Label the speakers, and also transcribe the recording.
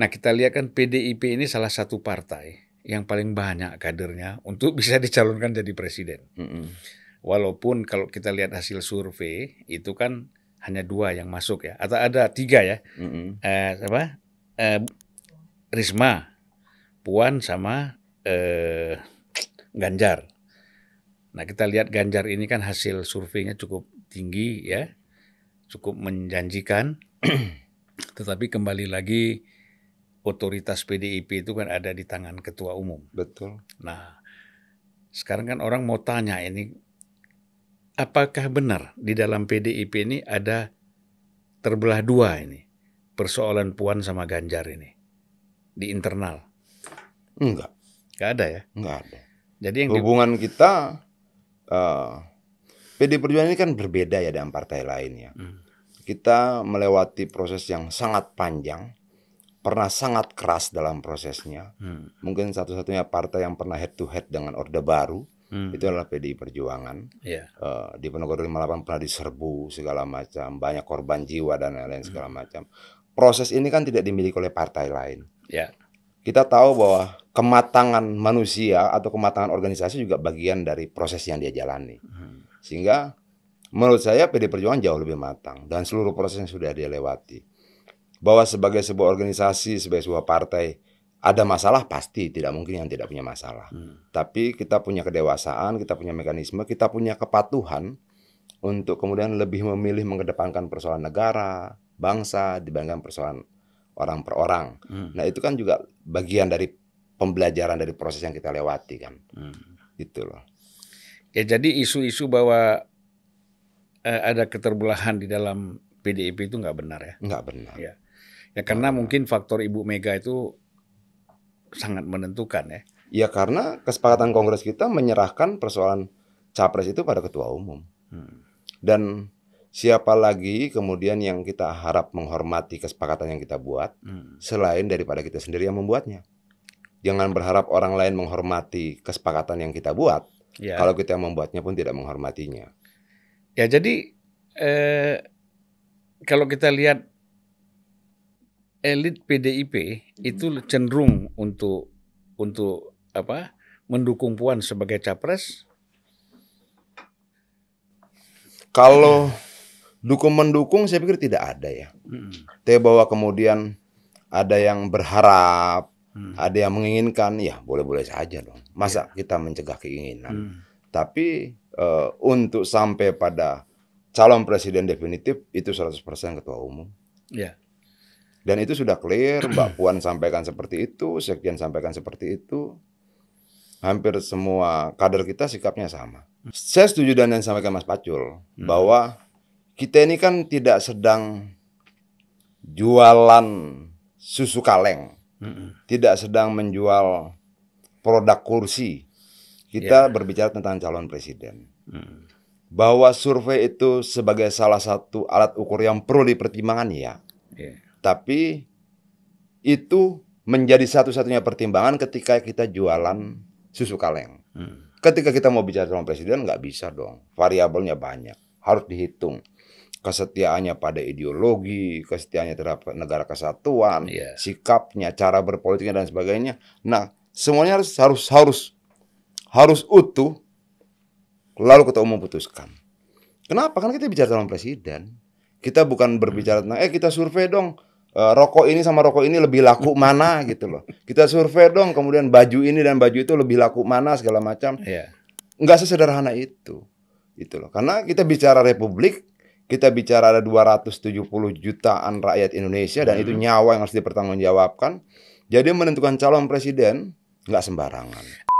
Speaker 1: Nah kita lihat kan PDIP ini salah satu partai yang paling banyak kadernya untuk bisa dicalonkan jadi presiden. Mm -hmm. Walaupun kalau kita lihat hasil survei itu kan hanya dua yang masuk ya, atau ada tiga ya, mm -hmm. eh, apa? Eh, Risma, Puan sama eh, Ganjar. Nah kita lihat Ganjar ini kan hasil surveinya cukup tinggi ya, cukup menjanjikan. Tetapi kembali lagi otoritas PDIP itu kan ada di tangan ketua umum. Betul. Nah, sekarang kan orang mau tanya ini apakah benar di dalam PDIP ini ada terbelah dua ini persoalan Puan sama Ganjar ini di internal? Enggak. Enggak ada ya? Enggak ada. Jadi
Speaker 2: yang hubungan di... kita uh, eh, PD Perjuangan ini kan berbeda ya dengan partai lain ya. Hmm. Kita melewati proses yang sangat panjang pernah sangat keras dalam prosesnya. Hmm. Mungkin satu-satunya partai yang pernah head to head dengan Orde Baru hmm. itu adalah PDI Perjuangan. Yeah. Iya. Uh, di Penogoro 58 pernah diserbu segala macam, banyak korban jiwa dan lain-lain segala hmm. macam. Proses ini kan tidak dimiliki oleh partai lain. Yeah. Kita tahu bahwa kematangan manusia atau kematangan organisasi juga bagian dari proses yang dia jalani. Hmm. Sehingga menurut saya PD Perjuangan jauh lebih matang dan seluruh proses yang sudah dia lewati bahwa sebagai sebuah organisasi, sebagai sebuah partai, ada masalah pasti tidak mungkin yang tidak punya masalah. Hmm. Tapi kita punya kedewasaan, kita punya mekanisme, kita punya kepatuhan untuk kemudian lebih memilih mengedepankan persoalan negara, bangsa dibandingkan persoalan orang per orang. Hmm. Nah, itu kan juga bagian dari pembelajaran dari proses yang kita lewati kan.
Speaker 1: Hmm. Gitu loh. Ya jadi isu-isu bahwa eh, ada keterbelahan di dalam PDIP itu nggak benar ya? Nggak benar. Ya Ya karena mungkin faktor Ibu Mega itu sangat menentukan ya.
Speaker 2: Ya karena kesepakatan Kongres kita menyerahkan persoalan capres itu pada ketua umum. Hmm. Dan siapa lagi kemudian yang kita harap menghormati kesepakatan yang kita buat hmm. selain daripada kita sendiri yang membuatnya. Jangan berharap orang lain menghormati kesepakatan yang kita buat ya. kalau kita yang membuatnya pun tidak menghormatinya. Ya jadi
Speaker 1: eh, kalau kita lihat elit PDIP hmm. itu cenderung untuk untuk apa mendukung Puan sebagai capres? Kalau
Speaker 2: dukung mendukung saya pikir tidak ada ya. Hmm. Tapi bahwa kemudian ada yang berharap, hmm. ada yang menginginkan, ya boleh-boleh saja dong. Masa ya. kita mencegah keinginan? Hmm. Tapi uh, untuk sampai pada calon presiden definitif itu 100% ketua umum. Ya. Dan itu sudah clear, Mbak Puan sampaikan seperti itu, Sekian sampaikan seperti itu. Hampir semua kader kita sikapnya sama. Hmm. Saya setuju dan yang sampaikan Mas Pacul hmm. bahwa kita ini kan tidak sedang jualan susu kaleng, hmm. tidak sedang menjual produk kursi. Kita yeah. berbicara tentang calon presiden. Hmm. Bahwa survei itu sebagai salah satu alat ukur yang perlu dipertimbangkan ya. Yeah. Tapi itu menjadi satu-satunya pertimbangan ketika kita jualan susu kaleng. Hmm. Ketika kita mau bicara sama presiden nggak bisa dong. Variabelnya banyak, harus dihitung. Kesetiaannya pada ideologi, kesetiaannya terhadap negara kesatuan, yeah. sikapnya, cara berpolitiknya dan sebagainya. Nah, semuanya harus harus harus harus utuh. Lalu ketua umum putuskan. Kenapa? Karena kita bicara sama presiden. Kita bukan berbicara hmm. tentang eh kita survei dong Uh, rokok ini sama rokok ini lebih laku mana gitu loh. Kita survei dong, kemudian baju ini dan baju itu lebih laku mana segala macam. Yeah. Enggak sesederhana itu. Gitu loh. Karena kita bicara republik, kita bicara ada 270 jutaan rakyat Indonesia dan hmm. itu nyawa yang harus dipertanggungjawabkan. Jadi menentukan calon presiden enggak sembarangan.